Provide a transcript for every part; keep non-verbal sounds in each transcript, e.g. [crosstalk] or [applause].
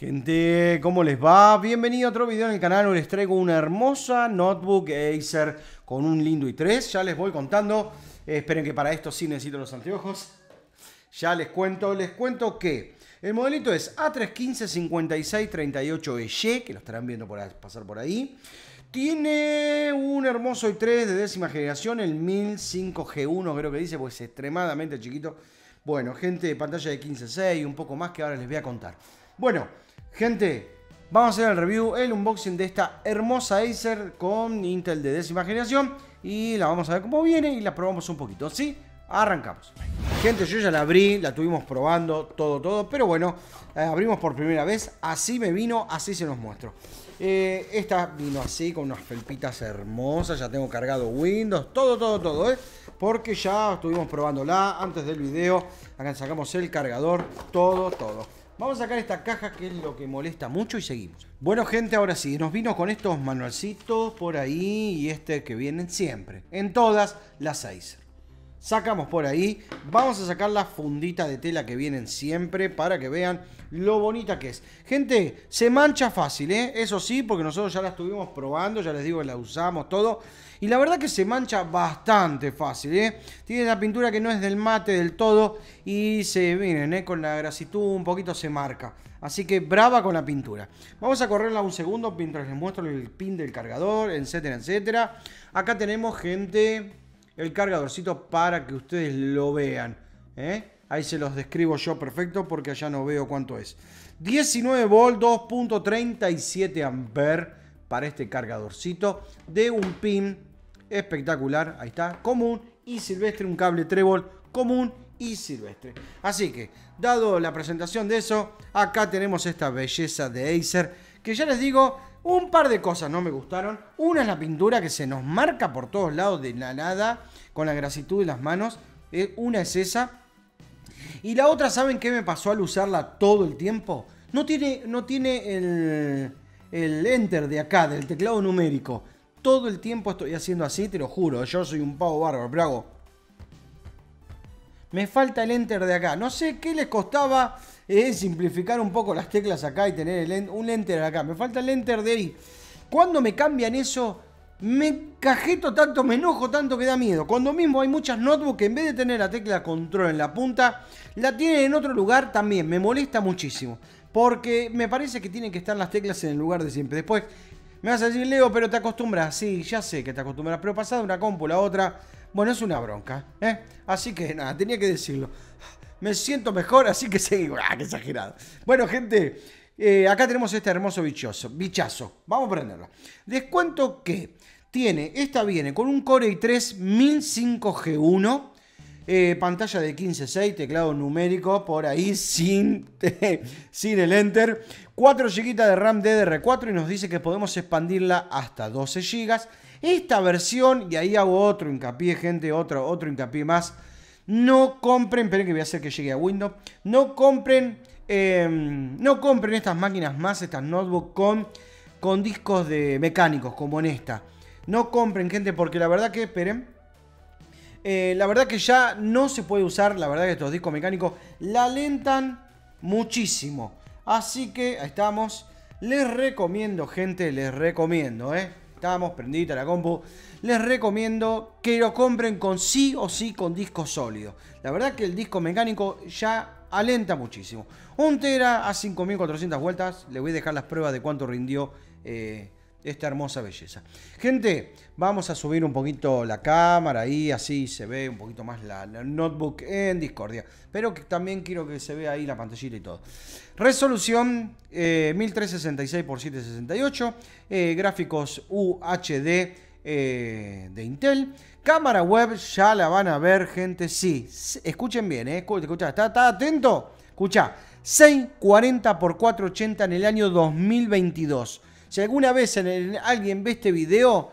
Gente, ¿cómo les va? Bienvenido a otro video en el canal. Hoy les traigo una hermosa notebook Acer con un lindo i3. Ya les voy contando. Eh, esperen que para esto sí necesito los anteojos. Ya les cuento, les cuento que el modelito es A315-5638EY, e que lo estarán viendo por pasar por ahí. Tiene un hermoso i3 de décima generación, el 1005G1 creo que dice, pues es extremadamente chiquito. Bueno, gente, pantalla de 15.6, un poco más que ahora les voy a contar. Bueno, Gente, vamos a hacer el review, el unboxing de esta hermosa Acer con Intel de décima generación. Y la vamos a ver cómo viene y la probamos un poquito, ¿sí? Arrancamos. Gente, yo ya la abrí, la tuvimos probando, todo, todo. Pero bueno, eh, abrimos por primera vez. Así me vino, así se nos muestro. Eh, esta vino así, con unas felpitas hermosas. Ya tengo cargado Windows, todo, todo, todo, ¿eh? Porque ya estuvimos probándola antes del video. Acá sacamos el cargador, todo, todo. Vamos a sacar esta caja que es lo que molesta mucho y seguimos. Bueno gente, ahora sí, nos vino con estos manualcitos por ahí y este que vienen siempre. En todas las seis sacamos por ahí. Vamos a sacar la fundita de tela que vienen siempre para que vean lo bonita que es. Gente, se mancha fácil, ¿eh? Eso sí, porque nosotros ya la estuvimos probando, ya les digo, la usamos, todo. Y la verdad que se mancha bastante fácil, ¿eh? Tiene la pintura que no es del mate del todo y se, miren, ¿eh? con la grasitud un poquito se marca. Así que brava con la pintura. Vamos a correrla un segundo mientras les muestro el pin del cargador, etcétera, etcétera. Acá tenemos gente el cargadorcito para que ustedes lo vean. ¿eh? Ahí se los describo yo perfecto porque allá no veo cuánto es. 19 volt, 2.37 amper para este cargadorcito de un pin espectacular. Ahí está, común y silvestre, un cable trébol común y silvestre. Así que, dado la presentación de eso, acá tenemos esta belleza de Acer, que ya les digo, un par de cosas no me gustaron. Una es la pintura que se nos marca por todos lados de la nada con la grasitud de las manos. Eh, una es esa. Y la otra, ¿saben qué me pasó al usarla todo el tiempo? No tiene, no tiene el, enter de acá, del teclado numérico. Todo el tiempo estoy haciendo así, te lo juro. Yo soy un pavo bárbaro, pero Me falta el enter de acá. No sé qué les costaba eh, simplificar un poco las teclas acá y tener un enter acá. Me falta el enter de ahí. Cuando me cambian eso, me cajeto tanto, me enojo tanto que da miedo. Cuando mismo hay muchas notebooks que en vez de tener la tecla control en la punta, la tienen en otro lugar también. Me molesta muchísimo. Porque me parece que tienen que estar las teclas en el lugar de siempre. Después me vas a decir, Leo, pero te acostumbras. Sí, ya sé que te acostumbras. Pero pasada una compu, a otra. Bueno, es una bronca. ¿eh? Así que nada, tenía que decirlo. Me siento mejor, así que seguí, Ah, qué exagerado. Bueno, gente. Eh, acá tenemos este hermoso bichoso, bichazo. Vamos a prenderlo. Descuento que tiene, esta viene con un Core i3 1005G1. Eh, pantalla de 15.6, teclado numérico por ahí sin, [laughs] sin el enter. 4 GB de RAM DDR4 y nos dice que podemos expandirla hasta 12 GB. Esta versión, y ahí hago otro hincapié, gente, otro, otro hincapié más. No compren, esperen que voy a hacer que llegue a Windows. No compren Em, no compren estas máquinas más, estas notebooks con, con discos de mecánicos como en esta. No compren, gente, porque la verdad que, esperen, eh, la verdad que ya no se puede usar, la verdad que estos discos mecánicos la alentan muchísimo. Así que ahí estamos. Les recomiendo, gente, les recomiendo, ¿eh? Estamos prendida la compu. Les recomiendo que lo compren con sí o sí con disco sólido. La verdad que el disco mecánico ya alenta muchísimo. Un Tera a 5.400 vueltas. Le voy a dejar las pruebas de cuánto rindió eh, esta hermosa belleza. Gente, vamos a subir un poquito la cámara ahí, así se ve un poquito más la, notebook en Discordia. Pero también quiero que se vea ahí la pantallita y todo. Resolución 1366x768, eh, eh, gráficos UHD. Eh, de Intel. Cámara web, ya la van a ver, gente. Sí, escuchen bien, eh, Escucha, ¿está, atento? Escucha, 640 x 480 en el año 2022. Si alguna vez alguien ve este video,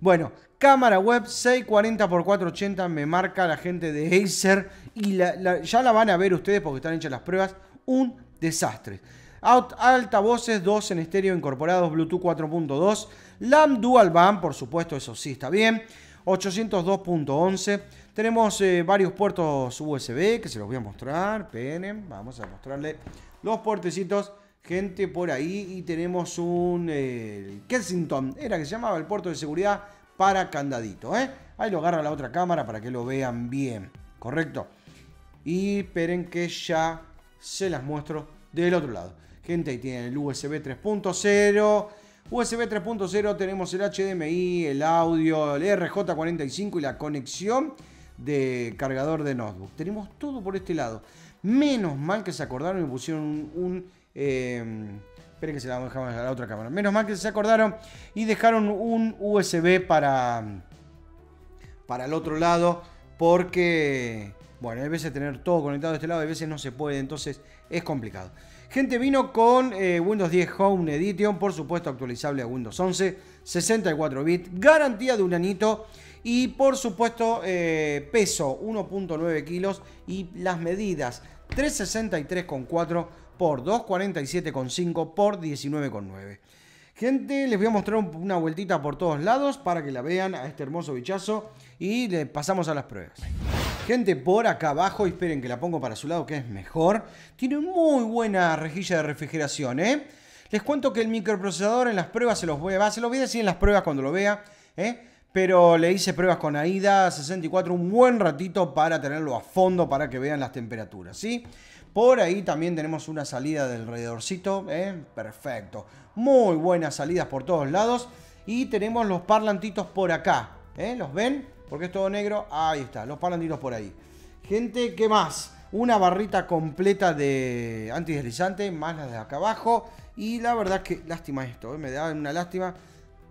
bueno, cámara web 640x480 me marca la gente de Acer y ya la van a ver ustedes porque están hechas las pruebas. Un desastre. altavoces 2 en estéreo incorporados, Bluetooth 4.2, Lam Dual Bam, por supuesto, eso sí está bien. 802.11. Tenemos eh, varios puertos USB que se los voy a mostrar. PN, vamos a mostrarle los puertecitos. Gente por ahí y tenemos un eh, Kensington, era que se llamaba el puerto de seguridad para candadito. ¿eh? Ahí lo agarra la otra cámara para que lo vean bien. Correcto. Y esperen que ya se las muestro del otro lado. Gente, ahí tienen el USB 3.0 USB 3.0 tenemos el HDMI, el audio, el RJ45 y la conexión de cargador de notebook. Tenemos todo por este lado. Menos mal que se acordaron y pusieron un... Em, esperen que se la dejamos a la otra cámara. Menos mal que se acordaron y dejaron un USB para, para el otro lado porque bueno, hay veces tener todo conectado de este lado, a veces no se puede, entonces es complicado. Gente, vino con eh, Windows 10 Home Edition, por supuesto actualizable a Windows 11, 64 bits, garantía de un anito y por supuesto eh, peso 1.9 kilos y las medidas 363,4 por 247,5 por 19,9. Gente, les voy a mostrar una vueltita por todos lados para que la vean a este hermoso bichazo y le pasamos a las pruebas gente por acá abajo, esperen que la pongo para su lado que es mejor, tiene muy buena rejilla de refrigeración, ¿eh? Les cuento que el microprocesador en las pruebas se los voy a, se los voy a decir en las pruebas cuando lo vea, ¿eh? Pero le hice pruebas con AIDA 64 un buen ratito para tenerlo a fondo para que vean las temperaturas, ¿sí? Por ahí también tenemos una salida del rededorcito, ¿eh? perfecto. Muy buenas salidas por todos lados. Y tenemos los parlantitos por acá, ¿eh? ¿los ven? Porque es todo negro. Ahí está, los palandinos por ahí. Gente, ¿qué más? Una barrita completa de antideslizante, más la de acá abajo. Y la verdad que lástima esto, ¿eh? me da una lástima.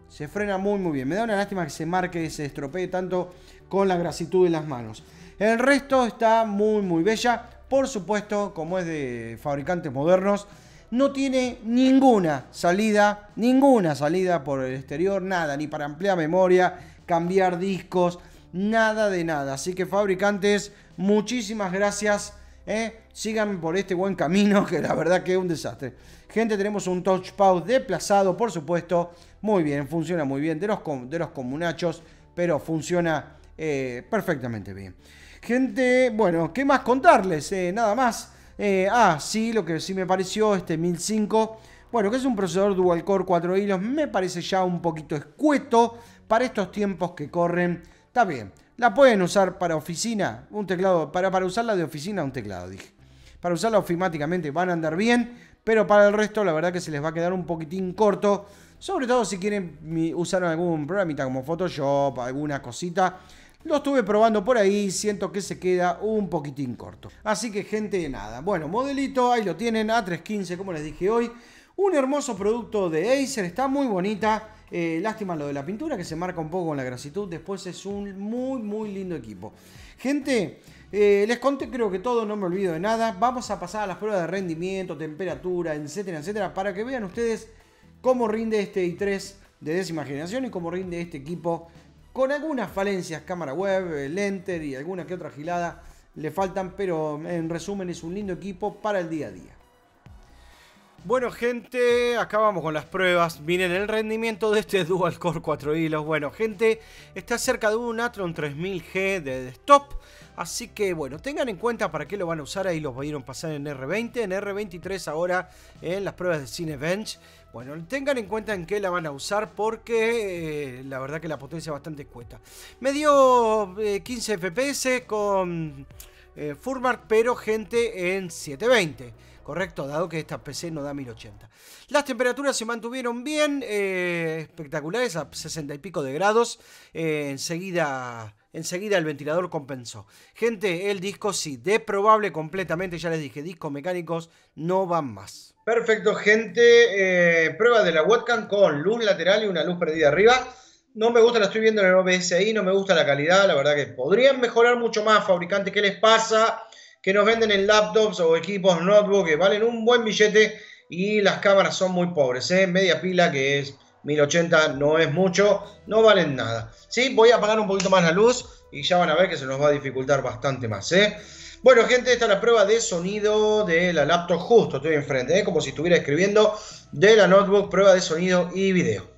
Se frena muy muy bien. Me da una lástima que se marque y se estropee tanto con la grasitud de las manos. El resto está muy muy bella. Por supuesto, como es de fabricantes modernos, no tiene ninguna salida, ninguna salida por el exterior, nada, ni para ampliar memoria, cambiar discos, nada de nada. Así que fabricantes, muchísimas gracias. ¿eh? Síganme por este buen camino, [laughs] que la verdad que es un desastre. Gente, tenemos un touchpad desplazado, por supuesto. Muy bien, funciona muy bien. De los, de los comunachos, pero funciona eh, perfectamente bien. Gente, bueno, ¿qué más contarles? Eh, nada más. Eh, ah, sí, lo que sí me pareció, este 1005. Bueno, que es un procesador dual core 4 hilos, me parece ya un poquito escueto para estos tiempos que corren, está bien. La pueden usar para oficina, un teclado, para, para usarla de oficina, un teclado, dije. Para usarla ofimáticamente van a andar bien, pero para el resto la verdad que se les va a quedar un poquitín corto. Sobre todo si quieren usar algún programita como Photoshop, alguna cosita. Lo estuve probando por ahí, siento que se queda un poquitín corto. Así que gente, nada. Bueno, modelito, ahí lo tienen, A315 como les dije hoy. Un hermoso producto de Acer, está muy bonita. Eh, lástima lo de la pintura que se marca un poco con la grasitud. Después es un muy, muy lindo equipo. Gente, eh, les conté creo que todo, no me olvido de nada. Vamos a pasar a las pruebas de rendimiento, temperatura, etcétera, etcétera, para que vean ustedes cómo rinde este i3 de décima generación y cómo rinde este equipo con algunas falencias, cámara web, eh, lente y alguna que otra gilada le faltan, pero en resumen es un lindo equipo para el día a día. Bueno gente, acabamos con las pruebas. Miren el rendimiento de este [laughs] Dual Core 4 hilos. Bueno gente, está cerca de un Atron 3000G de desktop. Así que bueno, tengan en cuenta para qué lo van a usar. Ahí los vieron pasar en R20, en R23 ahora en las pruebas de Cinebench. Bueno, tengan en cuenta en qué la van a usar porque eh, la verdad que la potencia es bastante cuesta. Me dio 15 eh, FPS con eh, Furmark, pero gente en 720 correcto, dado que esta PC no da 1080. Las temperaturas se mantuvieron bien, eh, espectaculares, a 60 y pico de grados. Eh, enseguida, el ventilador compensó. Gente, el disco sí, de probable completamente, ya les dije, discos mecánicos no van más. Perfecto, gente. Eh, prueba de la webcam con luz lateral y una luz perdida arriba. No me gusta, la estoy viendo en el OBS ahí, no me gusta la calidad, la verdad que podrían mejorar mucho más, fabricantes, ¿qué les pasa? que nos venden en laptops o equipos notebook que valen un buen billete y las cámaras son muy pobres. ¿eh? Media pila que es 1080 no es mucho, no valen nada. Sí, voy a apagar un poquito más la luz y ya van a ver que se nos va a dificultar bastante más. ¿eh? Bueno, gente, esta es la prueba de sonido de la laptop justo, estoy enfrente, ¿eh? como si estuviera escribiendo de la notebook, prueba de sonido y video.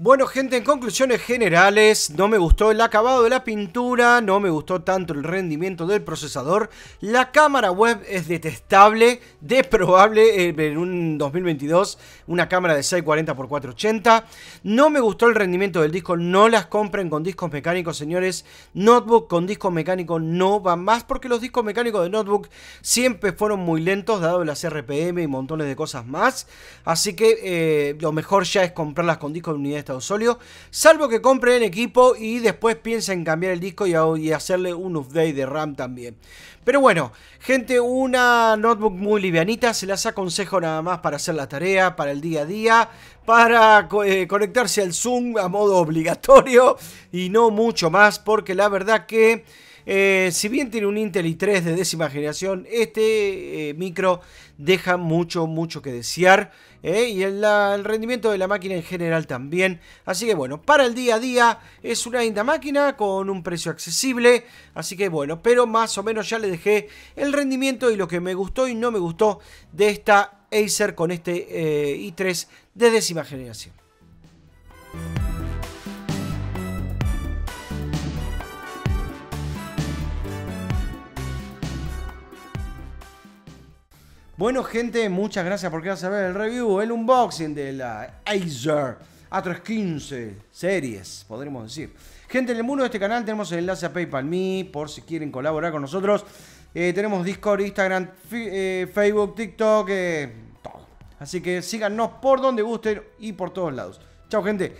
Bueno, gente, en conclusiones generales, no me gustó el acabado de la pintura, no me gustó tanto el rendimiento del procesador. La cámara web es detestable, [laughs] desprobable eh, en un 2022, una cámara de 640x480. No me gustó el rendimiento del disco, no las compren con discos mecánicos, señores. Notebook con disco mecánico no va más porque los discos mecánicos de notebook siempre fueron muy lentos, dado las RPM y montones de cosas más. Así que eh, lo mejor ya es comprarlas con discos de unidades estado sólido, salvo que compre el equipo y después piensa en cambiar el disco y, hacerle un update de RAM también. Pero bueno, gente, una notebook muy livianita, se las aconsejo nada más para hacer la tarea, para el día a día, para eh, conectarse al Zoom a modo obligatorio y no mucho más, porque la verdad que... Eh, si bien tiene un Intel i3 de décima generación, este eh, micro deja mucho, mucho que desear. Eh, y el, rendimiento de la máquina en general también. Así que bueno, para el día a día es una linda máquina con un precio accesible. Así que bueno, pero más o menos ya le dejé el rendimiento y lo que me gustó y no me gustó de esta Acer con este i3 de décima generación. Bueno, gente, muchas gracias por quedarse a ver el review, el unboxing de la Acer A315 series, podríamos decir. Gente, en el mundo de este canal tenemos el enlace a PayPal Me, por si quieren colaborar con nosotros. Eh, tenemos Discord, Instagram, eh, Facebook, TikTok, eh, todo. Así que síganos por donde gusten y por todos lados. Chao, gente.